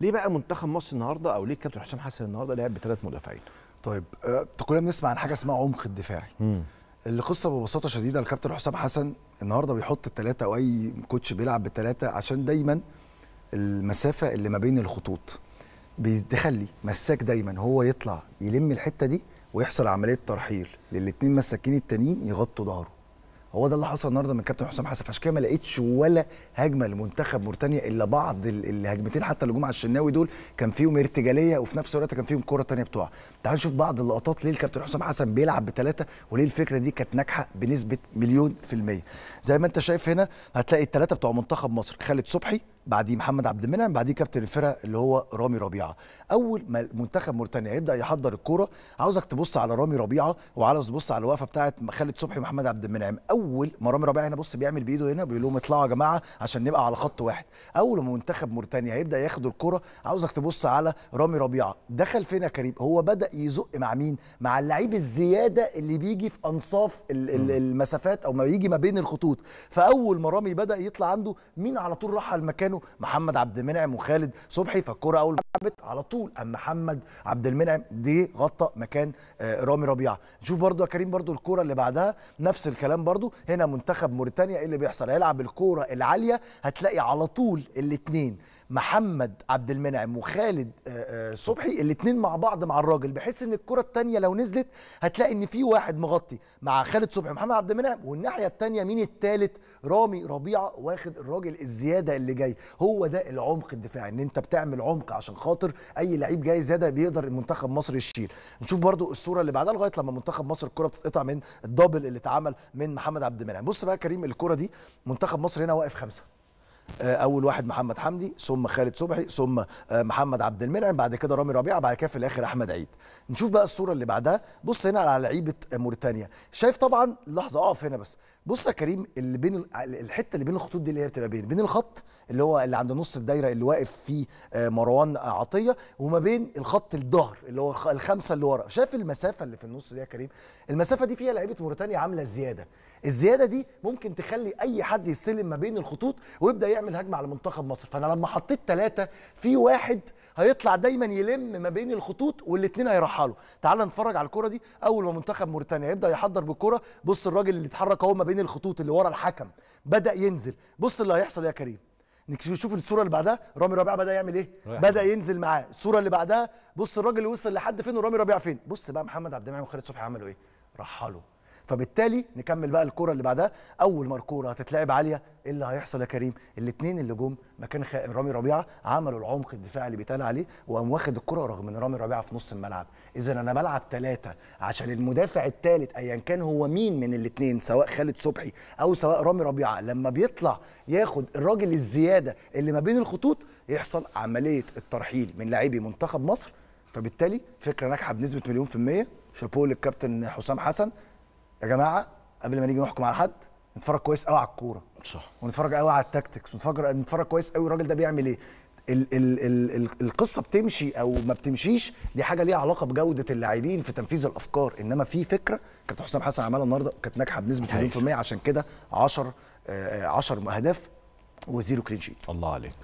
ليه بقى منتخب مصر النهارده او ليه الكابتن حسام حسن النهارده لعب بثلاث مدافعين؟ طيب أه كلنا بنسمع عن حاجه اسمها عمق الدفاعي. مم. القصه ببساطه شديده الكابتن حسام حسن النهارده بيحط الثلاثه او اي كوتش بيلعب بالثلاثه عشان دايما المسافه اللي ما بين الخطوط بتخلي مساك دايما هو يطلع يلم الحته دي ويحصل عمليه ترحيل للاثنين مساكين التانيين يغطوا ظهره هو ده اللي حصل النهارده من كابتن حسام حسن فعشان كده ما لقيتش ولا هجمه لمنتخب موريتانيا الا بعض الهجمتين حتى اللي جم على الشناوي دول كان فيهم ارتجاليه وفي نفس الوقت كان فيهم كره تانية بتوع تعال نشوف بعض اللقطات ليه الكابتن حسام حسن بيلعب بثلاثه وليه الفكره دي كانت ناجحه بنسبه مليون في الميه زي ما انت شايف هنا هتلاقي الثلاثه بتوع منتخب مصر خالد صبحي بعديه محمد عبد المنعم بعديه كابتن الفرقه اللي هو رامي ربيعه اول ما منتخب موريتانيا يبدا يحضر الكوره عاوزك تبص على رامي ربيعه وعاوز تبص على الوقفه بتاعه خالد صبحي ومحمد عبد المنعم اول ما رامي ربيعه هنا بص بيعمل بايده هنا بيقول لهم اطلعوا يا جماعه عشان نبقى على خط واحد اول ما منتخب موريتانيا هيبدا ياخد الكوره عاوزك تبص على رامي ربيعه دخل فين يا كريم هو بدا يزق مع مين مع اللعيب الزياده اللي بيجي في انصاف المسافات او ما يجي ما بين الخطوط فاول ما رامي بدا يطلع عنده مين على طول راح على المكان كله محمد عبد المنعم وخالد صبحي فالكره اول لعبت على طول اما محمد عبد المنعم دي غطى مكان آه، رامي ربيعه نشوف برضو يا كريم برضو الكره اللي بعدها نفس الكلام برضو هنا منتخب موريتانيا ايه اللي بيحصل هيلعب الكوره العاليه هتلاقي على طول الاثنين محمد عبد المنعم وخالد آه، آه، صبحي الاثنين مع بعض مع الراجل بحيث ان الكره الثانيه لو نزلت هتلاقي ان في واحد مغطي مع خالد صبحي محمد عبد المنعم والناحيه الثانيه مين الثالث رامي ربيعه واخد الراجل الزياده اللي جاي هو ده العمق الدفاعي ان انت بتعمل عمق عشان خاطر اي لعيب جاي زياده بيقدر المنتخب مصر يشيل نشوف برضو الصوره اللي بعدها لغايه لما منتخب مصر الكره بتتقطع من الدبل اللي اتعمل من محمد عبد المنعم بص بقى كريم الكره دي منتخب مصر هنا واقف خمسه آه، اول واحد محمد حمدي ثم خالد صبحي ثم آه، محمد عبد المنعم بعد كده رامي ربيعه بعد كده في الاخر احمد عيد نشوف بقى الصوره اللي بعدها بص هنا على لعيبه موريتانيا شايف طبعا لحظه اقف هنا بس بص يا كريم اللي بين الحته اللي بين الخطوط دي اللي هي بتبقى بين بين الخط اللي هو اللي عند نص الدايره اللي واقف فيه آه، مروان عطيه وما بين الخط الظهر اللي هو الخمسه اللي ورا شايف المسافه اللي في النص دي يا كريم المسافه دي فيها لعيبه موريتانيا عامله زياده الزياده دي ممكن تخلي اي حد يستلم ما بين الخطوط ويبدا يعمل هجمه على منتخب مصر فانا لما حطيت ثلاثه في واحد هيطلع دايما يلم ما بين الخطوط والاثنين هيرحلوا تعال نتفرج على الكره دي اول ما منتخب موريتانيا يبدا يحضر بالكره بص الراجل اللي اتحرك اهو ما بين بين الخطوط اللي ورا الحكم بدا ينزل بص اللي هيحصل يا كريم نشوف الصوره اللي بعدها رامي ربيع بدا يعمل ايه بدا ينزل معاه الصوره اللي بعدها بص الراجل اللي وصل لحد فين ورامي ربيع فين بص بقى محمد عبد المنعم وخالد صبحي عملوا ايه رحلوا فبالتالي نكمل بقى الكوره اللي بعدها اول ما الكره هتتلعب عاليه ايه اللي هيحصل يا كريم الاثنين اللي جم مكان رامي ربيعه عملوا العمق الدفاعي اللي بيتقال عليه وقام واخد الكره رغم ان رامي ربيعه في نص الملعب اذا انا بلعب ثلاثه عشان المدافع الثالث ايا كان هو مين من الاثنين سواء خالد صبحي او سواء رامي ربيعه لما بيطلع ياخد الراجل الزياده اللي ما بين الخطوط يحصل عمليه الترحيل من لاعبي منتخب مصر فبالتالي فكره ناجحه بنسبه مليون في الميه شابوه للكابتن حسام حسن يا جماعه قبل ما نيجي نحكم على حد نتفرج كويس قوي على الكوره صح ونتفرج قوي على التاكتكس ونتفرج نتفرج كويس قوي الراجل ده بيعمل ايه ال ال ال ال القصه بتمشي او ما بتمشيش دي حاجه ليها علاقه بجوده اللاعبين في تنفيذ الافكار انما في فكره كابتن حسام حسن عملها النهارده كانت ناجحه بنسبه 100% عشان كده 10 10 اهداف وزيرو كلين شيت الله عليك